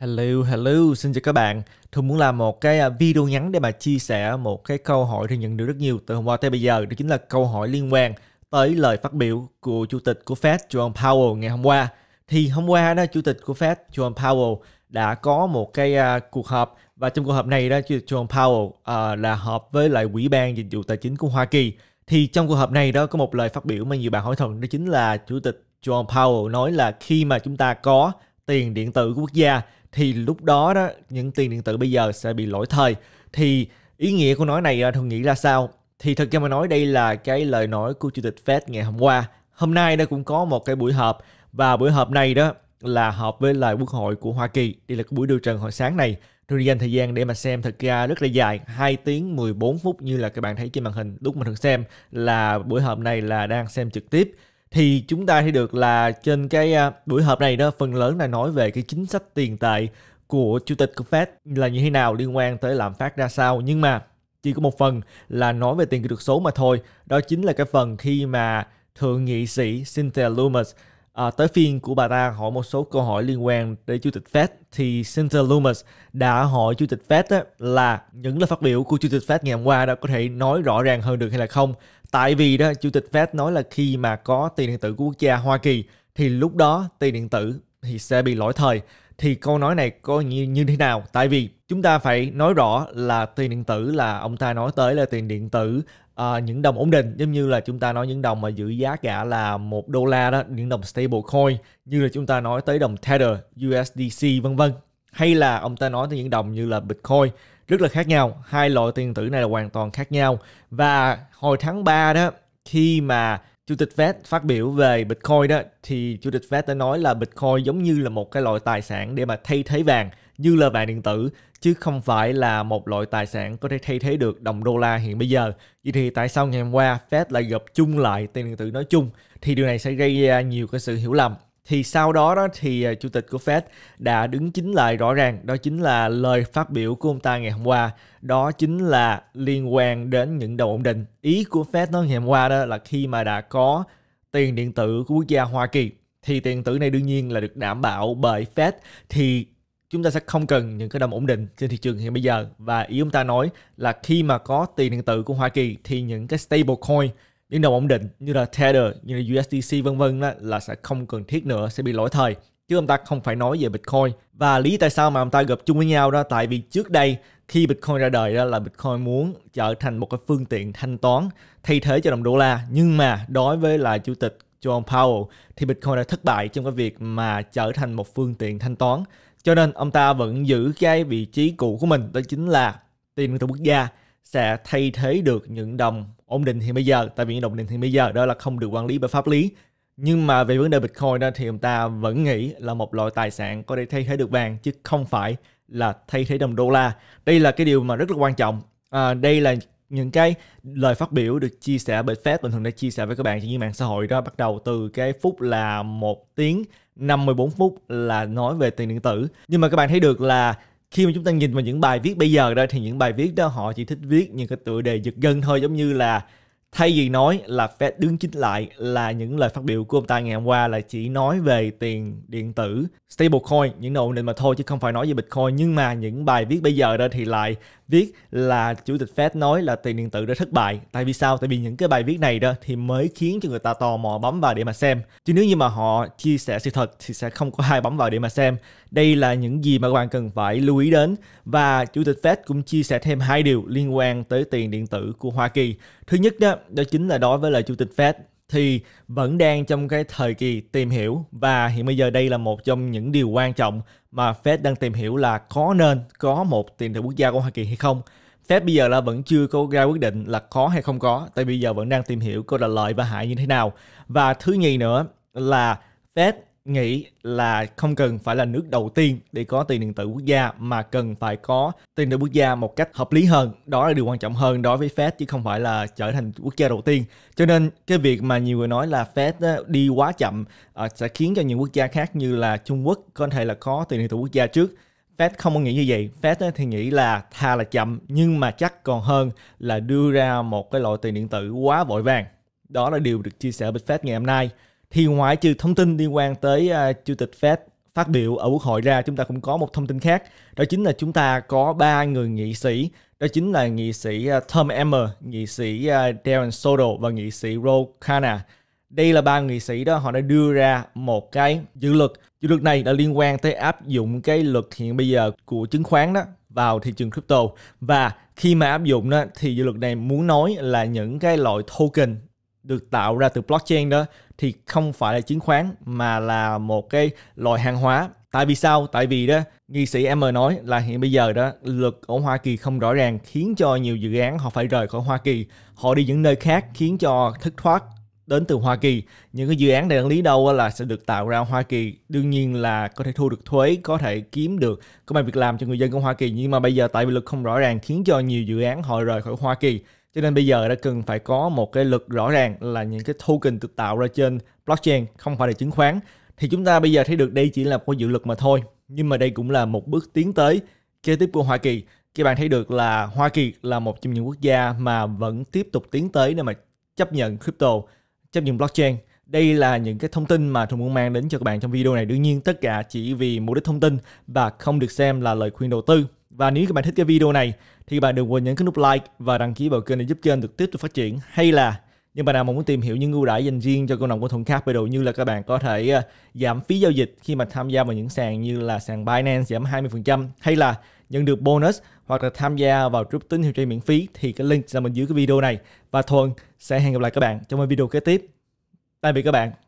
Hello, hello, xin chào các bạn. Thuận muốn làm một cái à, video ngắn để mà chia sẻ một cái câu hỏi thì nhận được rất nhiều từ hôm qua tới bây giờ. Đó chính là câu hỏi liên quan tới lời phát biểu của Chủ tịch của Fed Jerome Powell ngày hôm qua. Thì hôm qua đó, Chủ tịch của Fed Jerome Powell đã có một cái uh, cuộc họp và trong cuộc họp này đó, Chủ tịch John Powell uh, là họp với lại quỹ ban Dịch vụ Tài chính của Hoa Kỳ. Thì trong cuộc họp này đó có một lời phát biểu mà nhiều bạn hỏi thần đó chính là Chủ tịch Jerome Powell nói là khi mà chúng ta có tiền điện tử của quốc gia thì lúc đó đó những tiền điện tử bây giờ sẽ bị lỗi thời thì ý nghĩa của nói này à, thường nghĩ là sao thì thật ra mà nói đây là cái lời nói của chủ tịch Fed ngày hôm qua hôm nay đây cũng có một cái buổi họp và buổi họp này đó là họp với lại quốc hội của Hoa Kỳ đây là cái buổi điều trần hồi sáng này tôi dành thời gian để mà xem thật ra rất là dài 2 tiếng 14 phút như là các bạn thấy trên màn hình lúc mà thường xem là buổi họp này là đang xem trực tiếp thì chúng ta thấy được là trên cái à, buổi họp này đó phần lớn là nói về cái chính sách tiền tệ của chủ tịch của Fed là như thế nào liên quan tới lạm phát ra sao nhưng mà chỉ có một phần là nói về tiền kỹ thuật số mà thôi đó chính là cái phần khi mà thượng nghị sĩ Cynthia Loomis à, tới phiên của bà ta hỏi một số câu hỏi liên quan tới chủ tịch Fed thì Cynthia Loomis đã hỏi chủ tịch Fed là những lời phát biểu của chủ tịch Fed ngày hôm qua đã có thể nói rõ ràng hơn được hay là không Tại vì đó, Chủ tịch Fed nói là khi mà có tiền điện tử của quốc gia Hoa Kỳ thì lúc đó tiền điện tử thì sẽ bị lỗi thời. Thì câu nói này có như, như thế nào? Tại vì chúng ta phải nói rõ là tiền điện tử là ông ta nói tới là tiền điện tử uh, những đồng ổn định giống như là chúng ta nói những đồng mà giữ giá cả là một đô la đó những đồng stable coin như là chúng ta nói tới đồng tether USDC vân vân hay là ông ta nói tới những đồng như là Bitcoin rất là khác nhau hai loại tiền tử này là hoàn toàn khác nhau và hồi tháng 3 đó khi mà chủ tịch Fed phát biểu về Bitcoin đó thì chủ tịch Fed đã nói là Bitcoin giống như là một cái loại tài sản để mà thay thế vàng như là vàng điện tử chứ không phải là một loại tài sản có thể thay thế được đồng đô la hiện bây giờ. Vậy thì tại sao ngày hôm qua Fed lại gộp chung lại tiền điện tử nói chung thì điều này sẽ gây ra nhiều cái sự hiểu lầm thì sau đó đó thì à, chủ tịch của Fed đã đứng chính lại rõ ràng đó chính là lời phát biểu của ông ta ngày hôm qua đó chính là liên quan đến những đồng ổn định ý của Fed nói ngày hôm qua đó là khi mà đã có tiền điện tử của quốc gia Hoa Kỳ thì tiền tử này đương nhiên là được đảm bảo bởi Fed thì chúng ta sẽ không cần những cái đồng ổn định trên thị trường hiện bây giờ và ý ông ta nói là khi mà có tiền điện tử của Hoa Kỳ thì những cái stable coin những đồng ổn định như là Tether, như là USDC vân vân là sẽ không cần thiết nữa, sẽ bị lỗi thời chứ ông ta không phải nói về Bitcoin. Và lý tại sao mà ông ta gặp chung với nhau đó tại vì trước đây khi Bitcoin ra đời đó là Bitcoin muốn trở thành một cái phương tiện thanh toán thay thế cho đồng đô la nhưng mà đối với là chủ tịch John Powell thì Bitcoin đã thất bại trong cái việc mà trở thành một phương tiện thanh toán cho nên ông ta vẫn giữ cái vị trí cũ của mình đó chính là tiền nguyên thủ quốc gia sẽ thay thế được những đồng ổn định hiện bây giờ tại vì những đồng ổn định hiện bây giờ đó là không được quản lý bởi pháp lý nhưng mà về vấn đề Bitcoin đó thì chúng ta vẫn nghĩ là một loại tài sản có thể thay thế được vàng chứ không phải là thay thế đồng đô la. Đây là cái điều mà rất là quan trọng. À, đây là những cái lời phát biểu được chia sẻ bởi Fed bình thường đã chia sẻ với các bạn trên những mạng xã hội đó bắt đầu từ cái phút là một tiếng 54 phút là nói về tiền điện tử. Nhưng mà các bạn thấy được là khi mà chúng ta nhìn vào những bài viết bây giờ đó thì những bài viết đó họ chỉ thích viết những cái tựa đề giật gân thôi giống như là thay vì nói là phép đứng chính lại là những lời phát biểu của ông ta ngày hôm qua là chỉ nói về tiền điện tử stablecoin những nợ định mà thôi chứ không phải nói về bitcoin nhưng mà những bài viết bây giờ đó thì lại viết là chủ tịch Fed nói là tiền điện tử đã thất bại. Tại vì sao? Tại vì những cái bài viết này đó thì mới khiến cho người ta tò mò bấm vào để mà xem. Chứ nếu như mà họ chia sẻ sự thật thì sẽ không có ai bấm vào để mà xem. Đây là những gì mà các bạn cần phải lưu ý đến và chủ tịch Fed cũng chia sẻ thêm hai điều liên quan tới tiền điện tử của Hoa Kỳ. Thứ nhất đó, đó chính là đối với lời chủ tịch Fed thì vẫn đang trong cái thời kỳ tìm hiểu và hiện bây giờ đây là một trong những điều quan trọng mà Fed đang tìm hiểu là có nên có một tiền tệ quốc gia của Hoa Kỳ hay không. Fed bây giờ là vẫn chưa có ra quyết định là có hay không có, tại bây giờ vẫn đang tìm hiểu có là lợi và hại như thế nào. Và thứ nhì nữa là Fed nghĩ là không cần phải là nước đầu tiên để có tiền điện tử quốc gia mà cần phải có tiền điện tử quốc gia một cách hợp lý hơn đó là điều quan trọng hơn đối với Fed chứ không phải là trở thành quốc gia đầu tiên cho nên cái việc mà nhiều người nói là Fed đi quá chậm à, sẽ khiến cho những quốc gia khác như là Trung Quốc có thể là có tiền điện tử quốc gia trước Fed không có nghĩ như vậy. Fed thì nghĩ là thà là chậm nhưng mà chắc còn hơn là đưa ra một cái loại tiền điện tử quá vội vàng. Đó là điều được chia sẻ bởi Fed ngày hôm nay thì ngoại trừ thông tin liên quan tới uh, chủ tịch Fed phát biểu ở quốc hội ra chúng ta cũng có một thông tin khác đó chính là chúng ta có ba người nghị sĩ đó chính là nghị sĩ à, Tom Emmer, nghị sĩ à, Darren Soto và nghị sĩ Ro Khanna. Đây là ba nghị sĩ đó họ đã đưa ra một cái dự luật. Dự luật này đã liên quan tới áp dụng cái luật hiện bây giờ của chứng khoán đó vào thị trường crypto và khi mà áp dụng đó thì dự luật này muốn nói là những cái loại token được tạo ra từ blockchain đó thì không phải là chứng khoán mà là một cái loại hàng hóa tại vì sao tại vì đó nghị sĩ em nói là hiện bây giờ đó luật ở hoa kỳ không rõ ràng khiến cho nhiều dự án họ phải rời khỏi hoa kỳ họ đi những nơi khác khiến cho thất thoát đến từ Hoa Kỳ. Những cái dự án đại lý đâu là sẽ được tạo ra Hoa Kỳ. Đương nhiên là có thể thu được thuế, có thể kiếm được công an việc làm cho người dân của Hoa Kỳ. Nhưng mà bây giờ tại vì luật không rõ ràng khiến cho nhiều dự án họ rời khỏi Hoa Kỳ. Cho nên bây giờ đã cần phải có một cái luật rõ ràng là những cái token được tạo ra trên blockchain không phải là chứng khoán. Thì chúng ta bây giờ thấy được đây chỉ là một dự luật mà thôi. Nhưng mà đây cũng là một bước tiến tới kế tiếp của Hoa Kỳ. Các bạn thấy được là Hoa Kỳ là một trong những quốc gia mà vẫn tiếp tục tiến tới để mà chấp nhận crypto, chấp nhận blockchain. Đây là những cái thông tin mà tôi muốn mang đến cho các bạn trong video này. Đương nhiên tất cả chỉ vì mục đích thông tin và không được xem là lời khuyên đầu tư. Và nếu các bạn thích cái video này thì các bạn đừng quên nhấn cái nút like và đăng ký vào kênh để giúp kênh được tiếp tục phát triển. Hay là nhưng bạn nào mà muốn tìm hiểu những ưu đãi dành riêng cho cộng đồng của Thuận Capital như là các bạn có thể ờ, giảm phí giao dịch khi mà tham gia vào những sàn như là sàn Binance giảm 20% hay là nhận được bonus hoặc là tham gia vào group tín hiệu chơi miễn phí thì cái link nằm bên dưới cái video này và Thuận sẽ hẹn gặp lại các bạn trong một video kế tiếp. Tạm biệt các bạn.